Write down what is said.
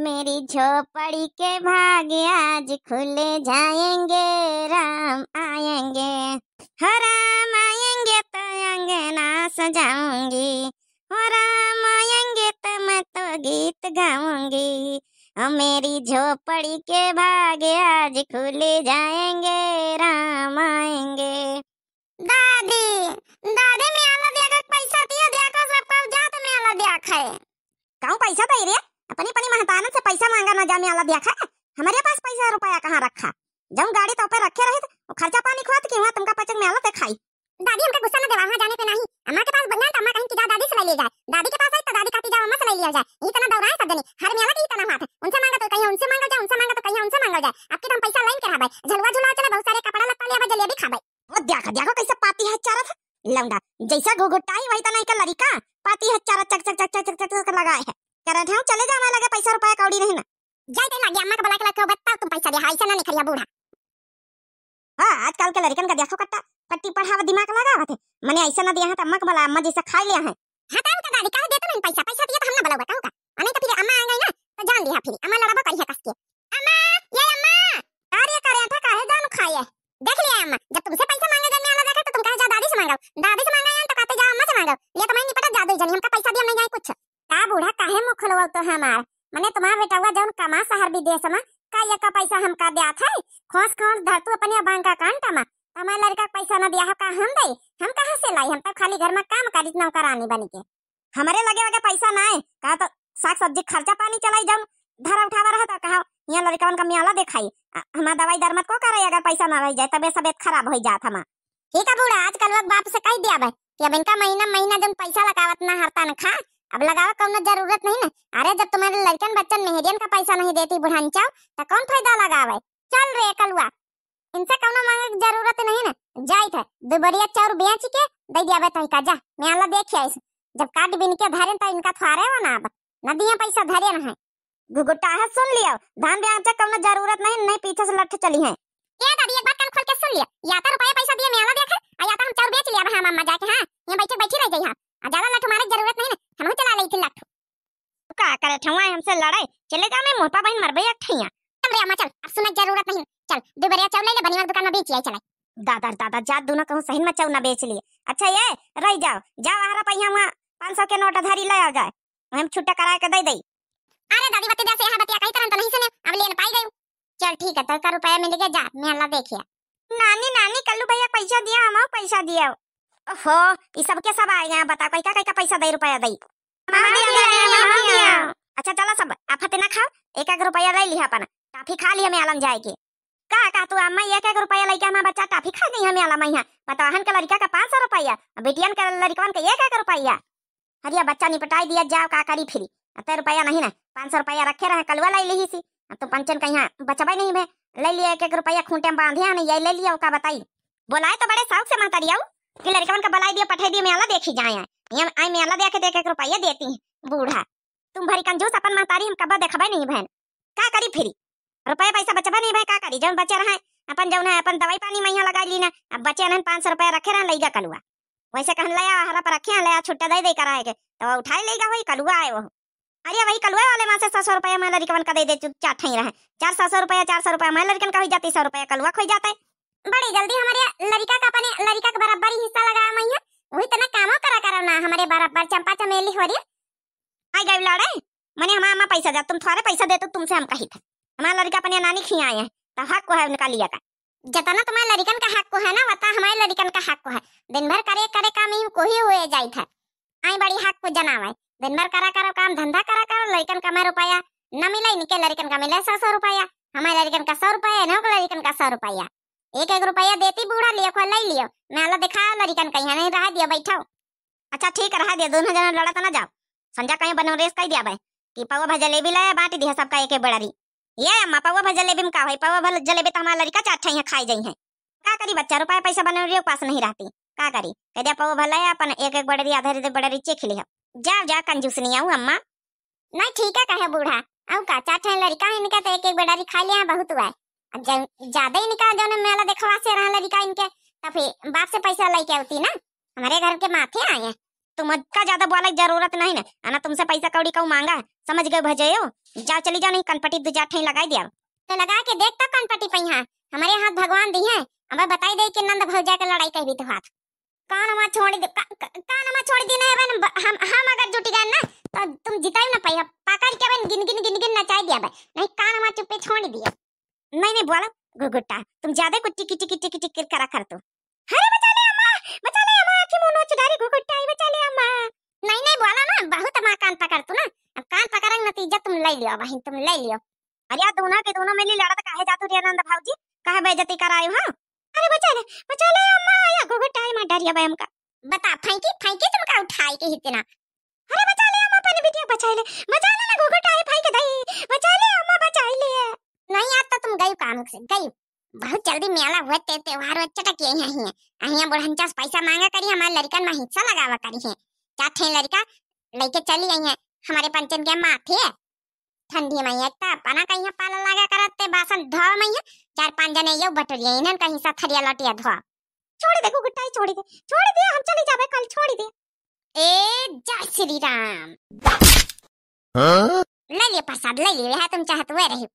मेरी झोपड़ी के भाग आज खुले जाएंगे राम आएंगे हो राम आएंगे तो अंगना सजाऊंगी हो राम आएंगे तो मैं तो गीत गाऊंगी और मेरी झोपड़ी के भाग्य आज खुले जाएंगे राम आएंगे दादी वहाँ जामे वाला देखा है हमारे पास पैसा रुपया कहाँ रखा जब गाड़ी तो ऊपर रखे रहे तो खर्चा पानी खुआ तो की वहाँ तुमका पचक में आला दिखाई दादी हमका गुस्सा ना देवा वहाँ जाने पे नहीं अम्मा के पास बंदा तो अम्मा कहीं की जा दादी से ले जाए दादी के पास है तो दादी का जाओ अम्मा से ले लिया जाए ये दौड़ा है सब जने हर मेला की इतना हाथ उनसे मांगा तो कहीं उनसे मांगा जाए उनसे मांगा तो कहीं उनसे मांगा जाए आपके तो हम पैसा लाइन के भाई झलवा झुला चला बहुत सारे कपड़ा लत्ता लिया आबे जलेबी खाबे वो देखो देखो कैसे पाती है चारा था लौंडा जैसा घुघुटाई वही तो नहीं का लड़का पाती है चारा चक चक चक चक चक लगाए है करंट है चले जाना लगे पैसा रुपया कौड़ी नहीं ना जाई दे लागे अम्मा का बुला के लाके बताओ तुम पैसा दे हाई सना नहीं खरिया बूढ़ा हां आजकल के लड़कन का देखो कट्टा पट्टी पढ़ावा हाँ, दिमाग लगावत है मने ऐसा ना दिया है त तो अम्मा का बुला अम्मा जैसा खाई लिया है हटाओ तो का गाड़ी काहे देत नहीं पैसा पैसा दिए तो हम ना बुलाओ बताओ का अने तो फिर अम्मा आएंगे ना तो जान दिया फिर अम्मा लड़ावा करी है कस के अम्मा ये अम्मा कार्य करे था काहे दान खाई है देख लिया अम्मा जब तुमसे पैसा मांगे जाने वाला देखा तो तुम कहे जा दादी से मांगो दादी से मांगा तो कहते जा अम्मा से मांगो ये तो मैं नहीं पता जादू जनी हमका पैसा दिया नहीं जाए कुछ का बूढ़ा काहे मुख खोलवल तो हमार मने तुम्हार बेटा हुआ जौन कमा सहर विदेश में का ये का पैसा हमका दिया था खोस खोस धरतू अपने बैंक अकाउंट में हमार लड़का पैसा ना दिया का हम दे हम कहां से लाई हम तो खाली घर में काम करित ना करानी बनी के हमारे लगे लगे पैसा ना है का तो साग सब्जी खर्चा पानी चलाई जम धर उठावा रहा था तो कहा यहाँ लड़कवन का मियाला देखाई हमार दवाई दर मत को करे अगर पैसा ना रह जाए तबे तबियत खराब हो जात हमार ठीक है बूढ़ा आजकल लोग बाप से कह दिया भाई कि अब इनका महीना महीना जब पैसा लगावत ना हरता ना खा अब लगाओ कौन जरूरत नहीं ना अरे जब तुम्हारे लड़कन बच्चन मेहरियन का पैसा नहीं देती बुढ़ान चाव तो कौन फायदा लगावे चल रे कलुआ इनसे कौन मांगे जरूरत नहीं ना जाय है दो बढ़िया चाउर बेच के दे दिया तई का जा मैं आला देख आई जब काट बिन के धरे तो इनका थारे हो ना अब नदियां पैसा धरे ना है गुगुटा है सुन लियो धान दे से कौन जरूरत नहीं नहीं पीछे से लठ चली है ये दादी एक बार कान खोल के सुन लिया या तो रुपया पैसा दिए मैं आला देखे से लड़ाई चलेगा मैं मोटा बहन मर भैया ठैया अरे अम्मा चल अब सुनक जरूरत नहीं चल दो बरिया चावल ले बनिया दुकान में बेच आई चला दादा दादा जात दोनों कहूं सही में चावल ना बेच लिए अच्छा ये रह जाओ जाओ हरा पहिया वहां 500 के नोट धरी ले आ जाए हम छुट्टा करा के दे दे अरे दादी बते जैसे यहां बतिया कहीं तरह तो नहीं सुने अब लेन पाई गई चल ठीक है तड़का तो रुपया मिल गया जा मैं अल्लाह देखिया नानी नानी कल्लू भैया पैसा दिया हम पैसा दिया ओहो ये सब के सब आ यहां बता कोई का कोई का पैसा दे रुपया दे दई हाँ, दिया एक एक रुपया ले लिया अपन टाफी खा लिया मैं आलम जाए के का का तू अम्मा एक एक रुपया लेके हमारा बच्चा टाफी खा गई हमें आलम यहाँ हन का लड़का का पाँच सौ रुपया बेटियन का लड़कवन का एक एक रुपया अरे बच्चा निपटाई दिया जाओ का करी फिर अतः तो रुपया नहीं ना पाँच सौ रुपया रखे रहे कलवा लाई ली सी अब तो पंचन का यहाँ बचबा नहीं भे ले लिया एक एक रुपया खूंटे में बांधे नहीं ये ले लिया का बताई बोलाए तो बड़े शौक से मातरियाऊ कि लड़कवन का बलाई दिया पठाई दिया मैं अला देखी जाए आई मैं अला देखे एक एक रुपया देती है बूढ़ा तुम भरी कंजूस अपन महतारी हम कब देखबे नहीं बहन का करी फिरी रुपए पैसा बचबे नहीं भाई का करी जौन बचे रहे अपन जौन है अपन दवाई पानी मैया लगा ली ना अब बचे रहन पाँच सौ रुपया रखे रहन लईगा कलुआ वैसे कहन लया हरा पर रखे लया छुट्टा दे दे कर आए के तो उठाए लेगा वही कलुआ आए वो अरे वही कलुआ वाले माँ से सौ सौ रुपया मैं लड़कवन का दे दे चुपचाप ठही रहे चार सौ सौ रुपया चार सौ रुपया मैं लड़कन का हो जाती सौ रुपया कलुआ खोई जाता है बड़ी जल्दी हमारे लड़का का अपने लड़का का बराबर ही हिस्सा लगाया मैया वही तो ना कामों करा करो ना हमारे बराबर चंपा चमेली हो रही आई गई लड़े मैंने हमारा हमारा पैसा जा तुम थोड़े पैसा दे तो तुमसे हम कही था हमारा लड़का अपने नानी खी आए हैं तो हक को है उनका लिया का जताना तुम्हारे लड़कन का हक को है ना बता हमारे लड़कन का हक को है दिन भर करे करे काम ही को ही हुए जाई था आई बड़ी हक को जनावे दिन भर करा करो काम धंधा करा करो लड़कन का मैं रुपया न मिले इनके लड़कन का मिला सौ सौ रुपया हमारे लड़कन का सौ रुपया ना लड़कन का सौ रुपया एक एक रुपया देती बूढ़ा लिया खोल ले लियो मैं दिखाओ लड़कन कहीं नहीं रहा दिया बैठाओ अच्छा ठीक रहा दिया दोनों लड़ा तो ना जाओ समझा कहीं बनोरेस कह दिया भाई कि पवा भा जलेबी लाया बांट दिया सबका एक बड़ारी ये अम्मा पवा भा जलेबी में का भाई पवा भा जलेबी तो हमारा लड़का चाट है खाई जाई है का करी बच्चा रुपया पैसा बनोरे पास नहीं रहती का करी कह दिया पवा भा लाया अपन एक एक बड़ारी आधा आधा बड़ारी चेख लिया जाओ जा कंजूस नहीं आऊ अम्मा नहीं ठीक है कहे बूढ़ा आऊ का चाट है लड़का है इनका तो एक एक बड़ारी खा लिया बहुत हुआ अब ज्यादा ही निकाल जाने मेला देखवा से रहा लड़का इनके तो फिर बाप से पैसा लेके आती ना हमारे घर के माथे आए हैं तुमका ज्यादा बोला की जरूरत नहीं ना आना तुमसे पैसा कौड़ी कहू मांगा समझ गए भजयो जाओ चली जाओ नहीं कनपटी दूजा ठीक लगा दिया तो लगा के देखता कनपटी पैहा हमारे हाथ भगवान दी है अब बताई दे कि नंद भौजा के लड़ाई कही तो हाथ कान हमारा छोड़ दे कान हमारा छोड़ दी नहीं हम हम अगर जुट गए ना तो तुम जिताई ना पाई पकड़ के बन गिन गिन गिन गिन नचाई दिया भाई नहीं कान हमारा पे छोड़ दिया नहीं नहीं बोला गुगुट्टा तुम ज्यादा कुछ टिकी टिकी टिकी टिकी करा कर तो अरे बचा ले अम्मा बचा ले अम्मा की मुंह नोच डारी गुगुट्टा आई नहीं नहीं बोला ना बहुत मां कान पकड़ तू ना अब कान पकड़ंग नतीजा तुम ले लियो बहन तुम ले लियो अरे यार दोनों के दोनों मिली लड़त काहे जातु रे आनंद भाऊजी काहे बेइज्जती करायो हां अरे बचा ले बचा ले अम्मा आया गोगो टाइम डरिया बे हमका बता फैंकी फैंकी तुम का उठाई के इतना अरे बचा ले अम्मा अपनी बेटिया बचा ले बचा ले ना गोगो टाई फैंक दई बचा ले अम्मा बचा ले नहीं आता तो तुम गई कामुक से गई बहुत जल्दी मेला हुआ ते त्योहार चटक यही है अहिया बुढ़ंचा पैसा मांगा करी हमारे लड़कन में हिस्सा लगावा करी है क्या थे लड़का लेके चली गई है हमारे पंचन के माथे ठंडी मैया एक पना कहीं पाला लगा करते बासन धो मैया चार पांच जने यो बटरी है इनन कहीं सा थरिया लटिया धो छोड़ दे गुट्टाई छोड़ दे छोड़ दे हम चले जाबे कल छोड़ दे ए जय श्री राम हां ले ले प्रसाद ले ले तुम चाहत वे रही